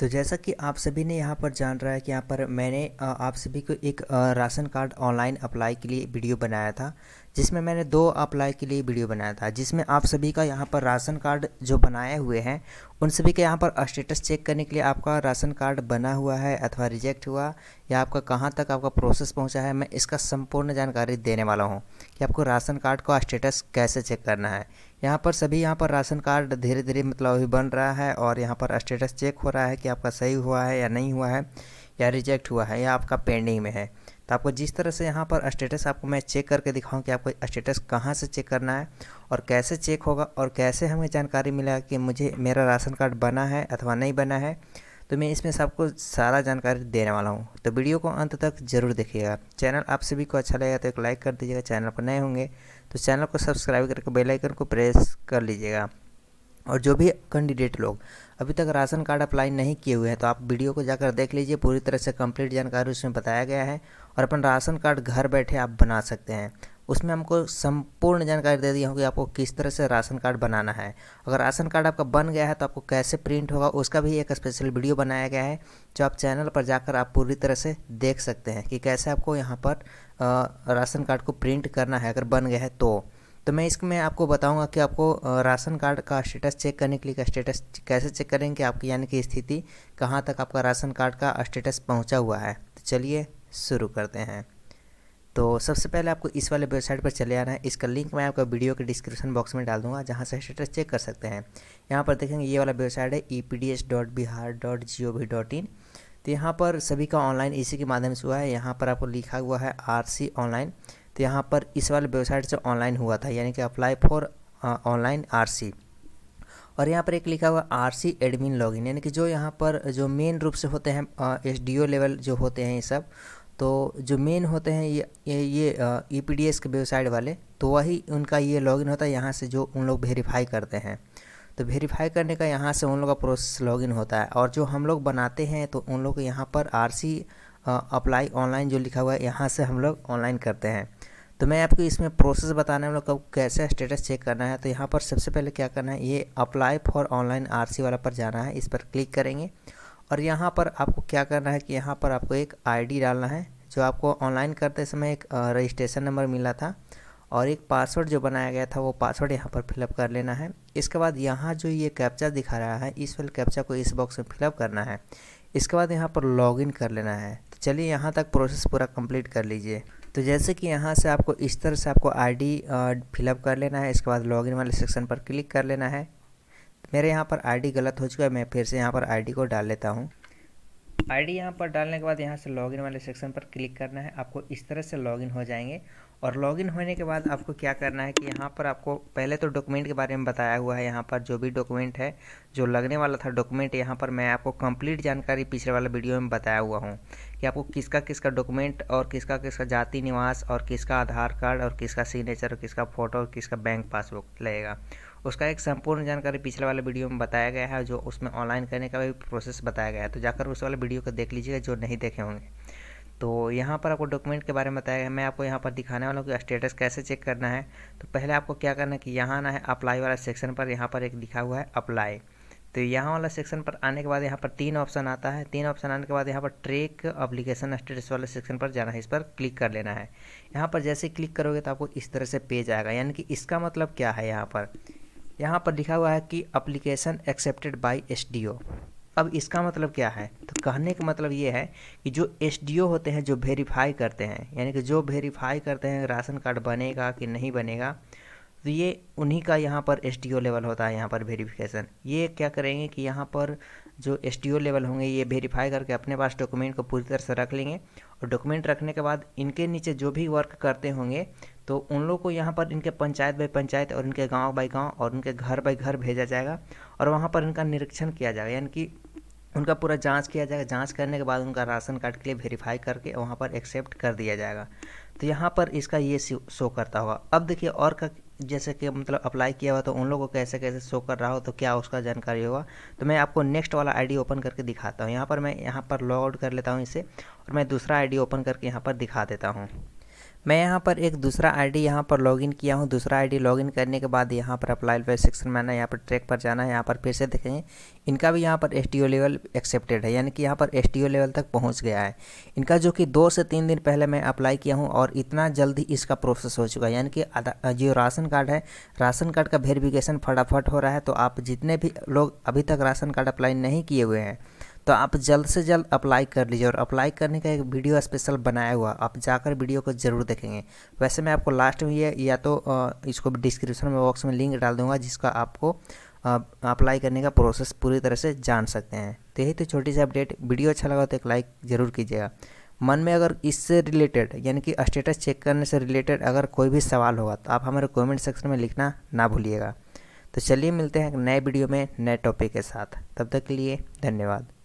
तो जैसा कि आप सभी ने यहाँ पर जान रहा है कि यहाँ पर मैंने आप सभी को एक राशन कार्ड ऑनलाइन अप्लाई के लिए वीडियो बनाया था जिसमें मैंने दो अप्लाई के लिए वीडियो बनाया था जिसमें आप सभी का यहाँ पर राशन कार्ड जो बनाए हुए हैं उन सभी के यहाँ पर स्टेटस चेक करने के लिए आपका राशन कार्ड बना हुआ है अथवा रिजेक्ट हुआ या आपका कहाँ तक आपका प्रोसेस पहुँचा है मैं इसका संपूर्ण जानकारी देने वाला हूँ कि आपको राशन कार्ड का स्टेटस कैसे चेक करना है यहाँ पर सभी यहाँ पर राशन कार्ड धीरे धीरे मतलब अभी बन रहा है और यहाँ पर स्टेटस चेक हो रहा है कि आपका सही हुआ है या नहीं हुआ है या रिजेक्ट हुआ है या आपका पेंडिंग में है तो आपको जिस तरह से यहाँ पर स्टेटस आपको मैं चेक करके दिखाऊँ कि आपको स्टेटस कहाँ से चेक करना है और कैसे चेक होगा और कैसे हमें जानकारी मिला कि मुझे मेरा राशन कार्ड बना है अथवा नहीं बना है तो मैं इसमें सबको सारा जानकारी देने वाला हूँ तो वीडियो को अंत तक जरूर देखिएगा चैनल आप सभी को अच्छा लगेगा तो एक लाइक कर दीजिएगा चैनल पर नए होंगे तो चैनल को सब्सक्राइब करके बेल आइकन को प्रेस कर लीजिएगा और जो भी कैंडिडेट लोग अभी तक राशन कार्ड अप्लाई नहीं किए हुए हैं तो आप वीडियो को जाकर देख लीजिए पूरी तरह से कम्प्लीट जानकारी उसमें बताया गया है और अपन राशन कार्ड घर बैठे आप बना सकते हैं उसमें हमको संपूर्ण जानकारी दे दी होगी आपको किस तरह से राशन कार्ड बनाना है अगर राशन कार्ड आपका बन गया है तो आपको कैसे प्रिंट होगा उसका भी एक स्पेशल वीडियो बनाया गया है जो आप चैनल पर जाकर आप पूरी तरह से देख सकते हैं कि कैसे आपको यहाँ पर राशन कार्ड को प्रिंट करना है अगर बन गया है तो तो मैं इसमें आपको बताऊंगा कि आपको राशन कार्ड का स्टेटस चेक करने के लिए स्टेटस कैसे चेक करेंगे आपकी यानी कि स्थिति कहाँ तक आपका राशन कार्ड का स्टेटस पहुँचा हुआ है तो चलिए शुरू करते हैं तो सबसे पहले आपको इस वाले वेबसाइट पर चले आना है इसका लिंक मैं आपका वीडियो के डिस्क्रिप्शन बॉक्स में डाल दूंगा जहां से स्टेटस चेक कर सकते हैं यहां पर देखेंगे ये वाला वेबसाइट है E P D S dot Bihar dot G O V dot in तो यहाँ पर सभी का ऑनलाइन इसी के माध्यम से हुआ है यहाँ पर आपको लिखा हुआ है आर सी ऑनलाइन तो यहाँ पर इस वाले वेबसाइट से ऑनलाइन हुआ था यानी कि apply for online R C और यहाँ पर एक लिखा हुआ आर सी एडमिन लॉगिन यानी कि जो यहाँ पर जो मेन रूप से होते हैं एस डी ओ लेवल जो होते हैं ये सब तो जो मेन होते हैं ये ये ई पी डी एस के वेबसाइट वाले तो वही उनका ये लॉगिन होता है यहाँ से जो उन लोग वेरीफाई करते हैं तो वेरीफाई करने का यहाँ से उन लोग का प्रोसेस लॉगिन होता है और जो हम लोग बनाते हैं तो उन लोग यहाँ पर आर सी अप्लाई ऑनलाइन जो लिखा हुआ है यहाँ से हम लोग ऑनलाइन करते हैं तो मैं आपको इसमें प्रोसेस बताने वाला लोग कब कैसे स्टेटस चेक करना है तो यहाँ पर सबसे पहले क्या करना है ये अप्लाई फॉर ऑनलाइन आरसी वाला पर जाना है इस पर क्लिक करेंगे और यहाँ पर आपको क्या करना है कि यहाँ पर आपको एक आईडी डालना है जो आपको ऑनलाइन करते समय एक रजिस्ट्रेशन नंबर मिला था और एक पासवर्ड जो बनाया गया था वो पासवर्ड यहाँ पर फिलअप कर लेना है इसके बाद यहाँ जो ये कैप्चा दिखा रहा है इस वाले कैप्चा को इस बॉक्स में फिलअप करना है इसके बाद यहाँ पर लॉगिन कर लेना है तो चलिए यहाँ तक प्रोसेस पूरा कंप्लीट कर लीजिए तो जैसे कि यहाँ से आपको इस तरह से आपको आईडी फिलअप कर लेना है इसके बाद लॉगिन वाले सेक्शन पर क्लिक कर लेना है मेरे यहाँ पर आईडी गलत हो चुका है मैं फिर से यहाँ पर आईडी को डाल लेता हूँ आईडी यहाँ पर डालने के बाद यहाँ से लॉगिन वाले सेक्शन पर क्लिक करना है आपको इस तरह से लॉगिन हो जाएंगे और लॉगिन होने के बाद आपको क्या करना है कि यहाँ पर आपको पहले तो डॉक्यूमेंट के बारे में बताया हुआ है यहाँ पर जो भी डॉक्यूमेंट है जो लगने वाला था डॉक्यूमेंट यहाँ पर मैं आपको कंप्लीट जानकारी पिछले वाला वीडियो में बताया हुआ हूँ कि आपको किसका किसका डॉक्यूमेंट और किसका किसका जाति निवास और किसका आधार कार्ड और किसका सिग्नेचर और किसका फ़ोटो और किसका बैंक पासबुक लगेगा उसका एक संपूर्ण जानकारी पिछले वाले वीडियो में बताया गया है जो उसमें ऑनलाइन करने का भी प्रोसेस बताया गया है तो जाकर उस वाले वीडियो को देख लीजिएगा जो नहीं देखे होंगे तो यहाँ पर आपको डॉक्यूमेंट के बारे में बताया गया मैं आपको यहाँ पर दिखाने वाला हूँ कि स्टेटस कैसे चेक करना है तो पहले आपको क्या करना है कि यहाँ आना है अप्लाई वाला सेक्शन पर यहाँ पर एक लिखा हुआ है अप्लाई तो यहाँ वाला सेक्शन पर आने के बाद यहाँ पर तीन ऑप्शन आता है तीन ऑप्शन आने के बाद यहाँ पर ट्रेक अप्लीकेशन स्टेटस वाले सेक्शन पर जाना है इस पर क्लिक कर लेना है यहाँ पर जैसे क्लिक करोगे तो आपको इस तरह से पेज आएगा यानी कि इसका मतलब क्या है यहाँ पर यहाँ पर लिखा हुआ है कि अप्लीकेशन एक्सेप्टेड बाई एस अब इसका मतलब क्या है तो कहने का मतलब ये है कि जो एस होते हैं जो वेरीफाई करते हैं यानी कि जो वेरीफाई करते हैं राशन कार्ड बनेगा कि नहीं बनेगा तो ये उन्हीं का यहाँ पर एस लेवल होता है यहाँ पर वेरिफिकेशन ये क्या करेंगे कि यहाँ पर जो एस लेवल होंगे ये वेरीफाई करके अपने पास डॉक्यूमेंट को पूरी तरह से रख लेंगे और डॉक्यूमेंट रखने के बाद इनके नीचे जो भी वर्क करते होंगे तो उन लोग को यहाँ पर इनके पंचायत बाई पंचायत और इनके गाँव बाई गाँव और उनके घर बाई घर भेजा जाएगा और वहाँ पर इनका निरीक्षण किया जाएगा यानी कि उनका पूरा जांच किया जाएगा जांच करने के बाद उनका राशन कार्ड के लिए वेरीफाई करके वहाँ पर एक्सेप्ट कर दिया जाएगा तो यहाँ पर इसका ये शो करता होगा अब देखिए और का जैसे कि मतलब अप्लाई किया हुआ तो उन लोगों को कैसे कैसे शो कर रहा हो तो क्या उसका जानकारी होगा तो मैं आपको नेक्स्ट वाला आईडी ओपन करके दिखाता हूँ यहाँ पर मैं यहाँ पर लॉग आउट कर लेता हूँ इसे और मैं दूसरा आईडी ओपन करके यहाँ पर दिखा देता हूँ मैं यहाँ पर एक दूसरा आईडी यहाँ पर लॉगिन किया हूँ दूसरा आईडी लॉगिन करने के बाद यहाँ पर अप्लाई वेब सेक्शन में आना यहाँ पर ट्रैक पर जाना है यहाँ पर फिर से देखेंगे इनका भी यहाँ पर एस लेवल एक्सेप्टेड है यानी कि यहाँ पर एस लेवल तक पहुँच गया है इनका जो कि दो से तीन दिन पहले मैं अप्लाई किया हूँ और इतना जल्दी इसका प्रोसेस हो चुका है यानी कि जो राशन कार्ड है राशन कार्ड का वेरिफिकेशन फटाफट हो रहा है तो आप जितने भी लोग अभी तक राशन कार्ड अप्लाई नहीं किए हुए हैं तो आप जल्द से जल्द अप्लाई कर लीजिए और अप्लाई करने का एक वीडियो स्पेशल बनाया हुआ आप जाकर वीडियो को ज़रूर देखेंगे वैसे मैं आपको लास्ट में ये या तो इसको डिस्क्रिप्शन में बॉक्स में लिंक डाल दूँगा जिसका आपको अप्लाई करने का प्रोसेस पूरी तरह से जान सकते हैं तो यही तो छोटी सी अपडेट वीडियो अच्छा लगा तो एक लाइक ज़रूर कीजिएगा मन में अगर इससे रिलेटेड यानी कि स्टेटस चेक करने से रिलेटेड अगर कोई भी सवाल होगा तो आप हमारे कमेंट सेक्शन में लिखना ना भूलिएगा तो चलिए मिलते हैं नए वीडियो में नए टॉपिक के साथ तब तक के लिए धन्यवाद